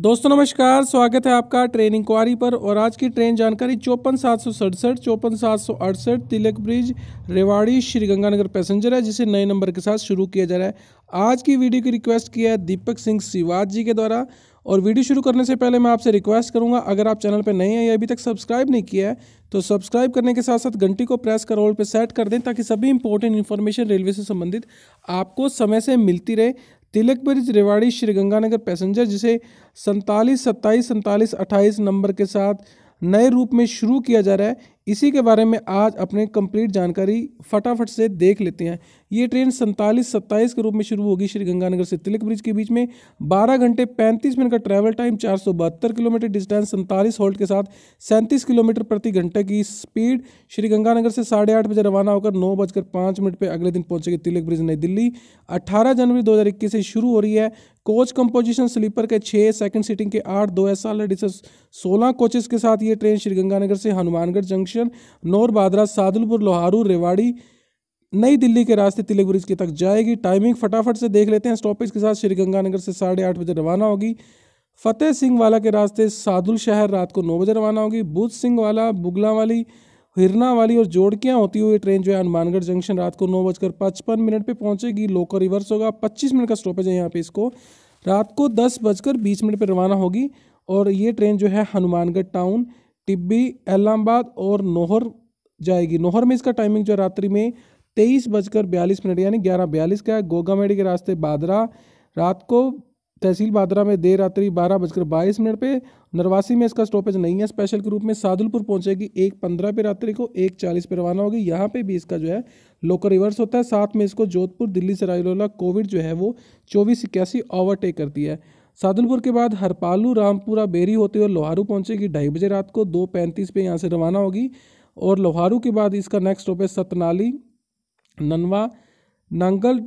दोस्तों नमस्कार स्वागत है आपका ट्रेन इंक्वायरी पर और आज की ट्रेन जानकारी चौपन सात सौ सड़सठ चौपन सात सौ अड़सठ तिलक ब्रिज रेवाड़ी श्रीगंगानगर पैसेंजर है जिसे नए नंबर के साथ शुरू किया जा रहा है आज की वीडियो की रिक्वेस्ट किया है दीपक सिंह सिवाज जी के द्वारा और वीडियो शुरू करने से पहले मैं आपसे रिक्वेस्ट करूंगा अगर आप चैनल पर नए हैं या अभी तक सब्सक्राइब नहीं किया है तो सब्सक्राइब करने के साथ साथ घंटी को प्रेस कर ऑल पर सेट कर दें ताकि सभी इंपॉर्टेंट इन्फॉर्मेशन रेलवे से संबंधित आपको समय से मिलती रहे तिलक ब्रिज रेवाड़ी श्रीगंगानगर पैसेंजर जिसे सैंतालीस सत्ताईस सैंतालीस अट्ठाईस नंबर के साथ नए रूप में शुरू किया जा रहा है इसी के बारे में आज अपने कंप्लीट जानकारी फटाफट से देख लेते हैं ये ट्रेन सैंतालीस सत्ताईस के रूप में शुरू होगी श्री गंगानगर से तिलक ब्रिज के बीच में 12 घंटे 35 मिनट का ट्रैवल टाइम चार किलोमीटर डिस्टेंस सैंतालीस होल्ट के साथ सैंतीस किलोमीटर प्रति घंटे की स्पीड श्री गंगानगर से साढ़े आठ बजे रवाना होकर नौ बजकर पाँच मिनट पर अगले दिन पहुंचेगी तिलक ब्रिज नई दिल्ली अट्ठारह जनवरी दो से शुरू हो रही है कोच कंपोजिशन स्लीपर के छः सेकंड सीटिंग के आठ दो ऐसा लेडीस सोलह कोचेस के साथ ये ट्रेन श्रीगंगानगर से हनुमानगढ़ जंक्शन नौर सादुलपुर लोहारू रेवाड़ी नई दिल्ली के रास्ते तिलक ब्रिज के तक जाएगी टाइमिंग फटाफट से देख लेते हैं स्टॉपेज के साथ श्रीगंगानगर से साढ़े आठ बजे रवाना होगी फतेह सिंह वाला के रास्ते सादुल शहर रात को नौ बजे रवाना होगी बुध सिंह वाला बुगला वाली हिरना वाली और जोड़कियाँ होती हुई ट्रेन जो है हनुमानगढ़ जंक्शन रात को नौ बजकर पचपन मिनट पे पहुंचेगी लोकल रिवर्स होगा पच्चीस मिनट का स्टॉपेज है यहाँ पे इसको रात को दस बजकर बीस मिनट पर रवाना होगी और ये ट्रेन जो है हनुमानगढ़ टाउन टिब्बी इलाहाबाद और नोहर जाएगी नोहर में इसका टाइमिंग जो रात्रि में तेईस बजकर बयालीस मिनट यानी ग्यारह बयालीस का है गोगा गोगामेड़ी के रास्ते बादरा रात को तहसील बादरा में देर रात्रि बारह बजकर बाईस मिनट पे नरवासी में इसका स्टॉपेज नहीं है स्पेशल के रूप में सादुलपुर पहुंचेगी एक पंद्रह पे रात्रि को एक चालीस पे रवाना होगी यहाँ पे भी इसका जो है लोकल रिवर्स होता है साथ में इसको जोधपुर दिल्ली से रायलोला कोविड जो है वो चौबीस इक्यासी ओवरटेक करती है सादुलपुर के बाद हरपालू रामपुरा बेरी होते हुए लोहारू पहुंचेगी ढाई बजे रात को दो पैंतीस पे यहाँ से रवाना होगी और लोहारू के बाद इसका नेक्स्ट स्टॉपेज सतनाली ननवा नांगल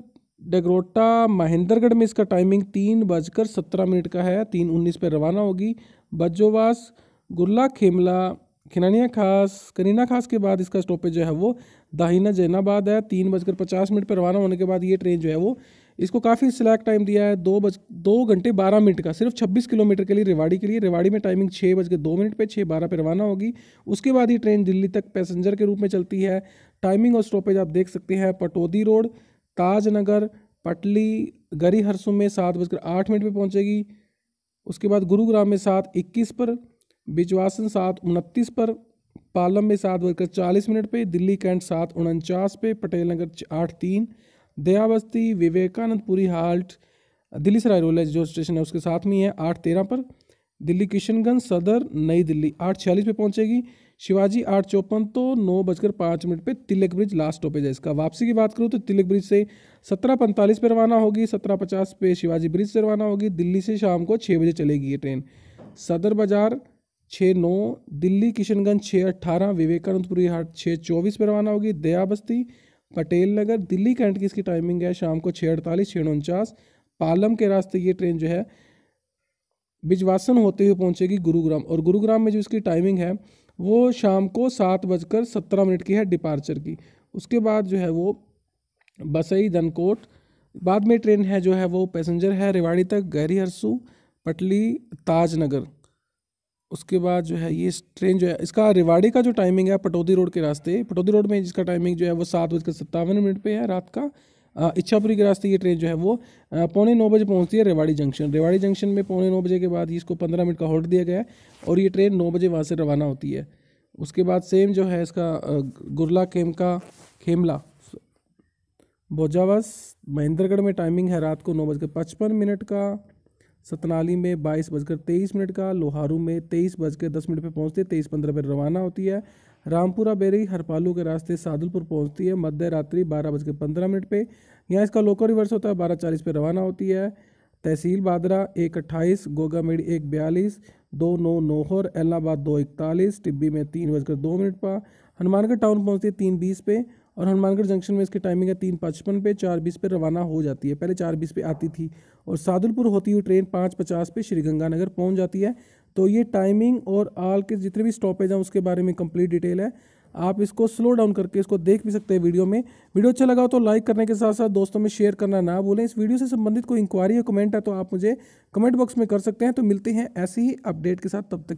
डगरोटा महेंद्रगढ़ में इसका टाइमिंग तीन बजकर सत्रह मिनट का है तीन उन्नीस पर रवाना होगी बज्जोवास गुरला खेमला खिनानिया खास करीना खास के बाद इसका स्टॉपेज जो है वो दाहिना जैनाबाद है तीन बजकर पचास मिनट पर रवाना होने के बाद ये ट्रेन जो है वो इसको काफ़ी स्लैक टाइम दिया है दो बज दो घंटे बारह मिनट का सिर्फ छब्बीस किलोमीटर के लिए रेवाड़ी के लिए रेवाड़ी में टाइमिंग छः बज के दो मिनट पे छः बारह पे रवाना होगी उसके बाद ये ट्रेन दिल्ली तक पैसेंजर के रूप में चलती है टाइमिंग और स्टॉपेज आप देख सकते हैं पटोदी रोड ताजनगर पटली गरी हरसू में सात बजकर आठ मिनट पर पहुँचेगी उसके बाद गुरुग्राम में सात इक्कीस पर बिजवासन सात उनतीस पर पालम में सात बजकर चालीस मिनट पे दिल्ली कैंट सात उनचास पे पटेल नगर आठ तीन दयावस्ती विवेकानंदपुरी हाल्ट दिल्ली सराय रेलवे जो स्टेशन है उसके साथ में है आठ तेरह पर दिल्ली किशनगंज सदर नई दिल्ली आठ छियालीस पर पहुँचेगी शिवाजी आठ चौपन तो नौ बजकर पाँच मिनट पे तिलक ब्रिज लास्ट स्टॉपेज है इसका वापसी की बात करूँ तो तिलक ब्रिज से सत्रह पैंतालीस पर रवाना होगी सत्रह पचास पे शिवाजी ब्रिज से रवाना होगी दिल्ली से शाम को छः बजे चलेगी ये ट्रेन सदर बाजार छः नौ दिल्ली किशनगंज छः अट्ठारह विवेकानंदपुरी हाट छः चौबीस पर रवाना होगी दया बस्ती पटेल नगर दिल्ली कैंट की इसकी टाइमिंग है शाम को छः अड़तालीस छः उनचास पालम के रास्ते ये ट्रेन जो है बिजवासन होते हुए पहुंचेगी गुरुग्राम और गुरुग्राम में जो इसकी टाइमिंग है वो शाम को सात बजकर सत्रह मिनट की है डिपार्चर की उसके बाद जो है वो बसई धनकोट बाद में ट्रेन है जो है वो पैसेंजर है रेवाड़ी तक गहरी हरसू पटली ताजनगर उसके बाद जो है ये ट्रेन जो है इसका रेवाड़ी का जो टाइमिंग है पटौदी रोड के रास्ते पटौदी रोड में जिसका टाइमिंग जो है वो सात बजकर सत्तावन मिनट पे है रात का इच्छापुरी के रास्ते ये ट्रेन जो है वो पौने नौ बजे पहुंचती है रेवाड़ी जंक्शन रेवाड़ी जंक्शन में पौने नौ बजे के बाद इसको पंद्रह मिनट का होल्ड दिया गया है और ये ट्रेन नौ बजे वहाँ से रवाना होती है उसके बाद सेम जो है इसका गुरला खेमका खेमला बोजावस महेंद्रगढ़ में टाइमिंग है रात को नौ बज के पचपन मिनट का सतनाली में बाईस बजकर तेईस मिनट का लोहारू में तेईस बजकर दस मिनट पर पहुँचते तेईस पंद्रह पर रवाना होती है रामपुरा बेरी हरपालू के रास्ते सादुलपुर पहुँचती है मध्य रात्रि बारह बजकर पंद्रह मिनट पर यहाँ इसका लोकल रिवर्स होता है बारह चालीस पर रवाना होती है तहसील बादरा एक अट्ठाईस गोगामेड़ एक बयालीस दो नौ नौहर एलाहाबाद दो इकतालीस टिब्बी में तीन बजकर दो मिनट पर हनुमानगढ़ टाउन पहुँचती है तीन बीस पे और हनुमानगढ़ जंक्शन में इसकी टाइमिंग है तीन पचपन पे चार बीस पे रवाना हो जाती है पहले चार बीस पे आती थी और सादुलपुर होती हुई ट्रेन पाँच पचास पे श्रीगंगानगर पहुंच पहुँच जाती है तो ये टाइमिंग और आल के जितने भी स्टॉपेज हैं उसके बारे में कंप्लीट डिटेल है आप इसको स्लो डाउन करके इसको देख भी सकते हैं वीडियो में वीडियो अच्छा लगा हो तो लाइक करने के साथ साथ दोस्तों में शेयर करना ना भूलें इस वीडियो से संबंधित कोई इंक्वायरी या कमेंट है तो आप मुझे कमेंट बॉक्स में कर सकते हैं तो मिलते हैं ऐसी ही अपडेट के साथ तब तक